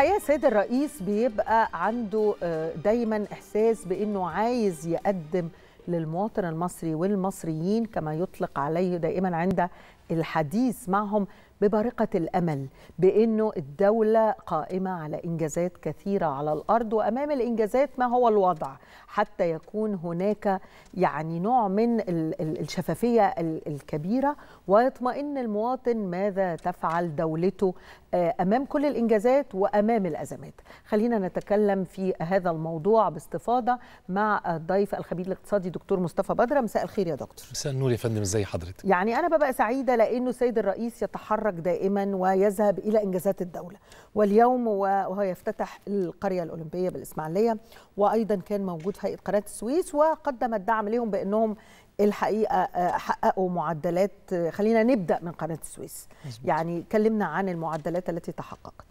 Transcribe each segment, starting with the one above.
الحقيقه السيد الرئيس بيبقى عنده آه، دايما احساس بانه عايز يقدم للمواطن المصري والمصريين كما يطلق عليه دائما عند الحديث معهم ببارقه الأمل بأنه الدولة قائمة على إنجازات كثيرة على الأرض وأمام الإنجازات ما هو الوضع حتى يكون هناك يعني نوع من الشفافية الكبيرة ويطمئن المواطن ماذا تفعل دولته آه، أمام كل الإنجازات وأمام الأزمات خلينا نتكلم في هذا الموضوع باستفاضة مع الضيف الخبير الاقتصادي دكتور مصطفى بدر مساء الخير يا دكتور مساء النور يا فندم ازي حضرتك يعني أنا ببقى سعيدة على أنه السيد الرئيس يتحرك دائما ويذهب إلى إنجازات الدولة واليوم وهو يفتتح القرية الأولمبية بالإسماعيلية وأيضا كان موجود في هيئة قناة السويس وقدم الدعم لهم بأنهم الحقيقه آه، حققوا معدلات خلينا نبدا من قناه السويس مزبوط. يعني كلمنا عن المعدلات التي تحققت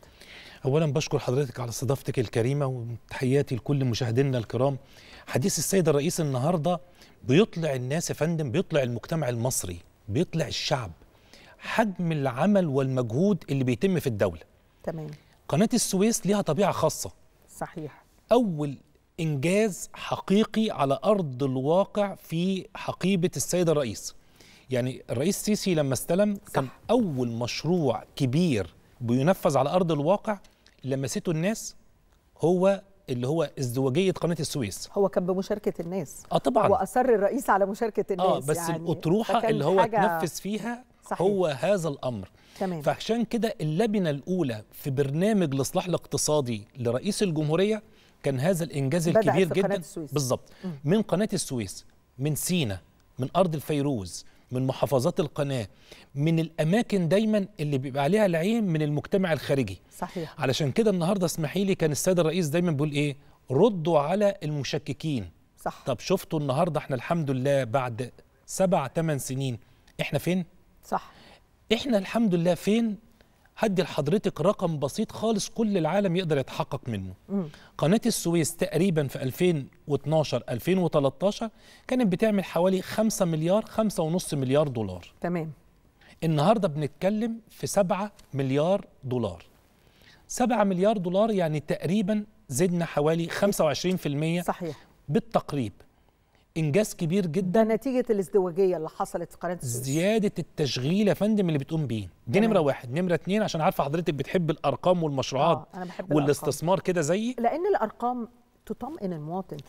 اولا بشكر حضرتك على استضافتك الكريمه وتحياتي لكل مشاهدينا الكرام حديث السيد الرئيس النهارده بيطلع الناس يا فندم بيطلع المجتمع المصري بيطلع الشعب حجم العمل والمجهود اللي بيتم في الدوله تمام قناه السويس ليها طبيعه خاصه صحيح اول انجاز حقيقي على ارض الواقع في حقيبه السيد الرئيس يعني الرئيس السيسي لما استلم صح. كان اول مشروع كبير بينفذ على ارض الواقع لمسته الناس هو اللي هو ازدواجيه قناه السويس هو كان بمشاركه الناس اه طبعا واصر الرئيس على مشاركه آه، الناس اه بس يعني الاطروحه اللي هو تنفذ فيها صحيح. هو هذا الامر تمام. فعشان كده اللبنه الاولى في برنامج الاصلاح الاقتصادي لرئيس الجمهوريه كان هذا الانجاز الكبير جدا بالظبط من قناه السويس من سينا من ارض الفيروز من محافظات القناه من الاماكن دايما اللي بيبقى عليها العين من المجتمع الخارجي صحيح علشان كده النهارده اسمحي لي كان السيد الرئيس دايما بيقول ايه ردوا على المشككين صح طب شفتوا النهارده احنا الحمد لله بعد سبع ثمان سنين احنا فين صح احنا الحمد لله فين هدي لحضرتك رقم بسيط خالص كل العالم يقدر يتحقق منه قناة السويس تقريبا في 2012 2013 كانت بتعمل حوالي 5 مليار 5.5 مليار دولار تمام النهاردة بنتكلم في 7 مليار دولار 7 مليار دولار يعني تقريبا زدنا حوالي 25% صحيح بالتقريب انجاز كبير جدا ده نتيجه الازدواجيه اللي حصلت في قناه السويس زياده التشغيل يا فندم اللي بتقوم بيه دي نمره واحد نمره اتنين عشان عارفه حضرتك بتحب الارقام والمشروعات آه أنا بحب والاستثمار كده زي لان الارقام تطمئن المواطن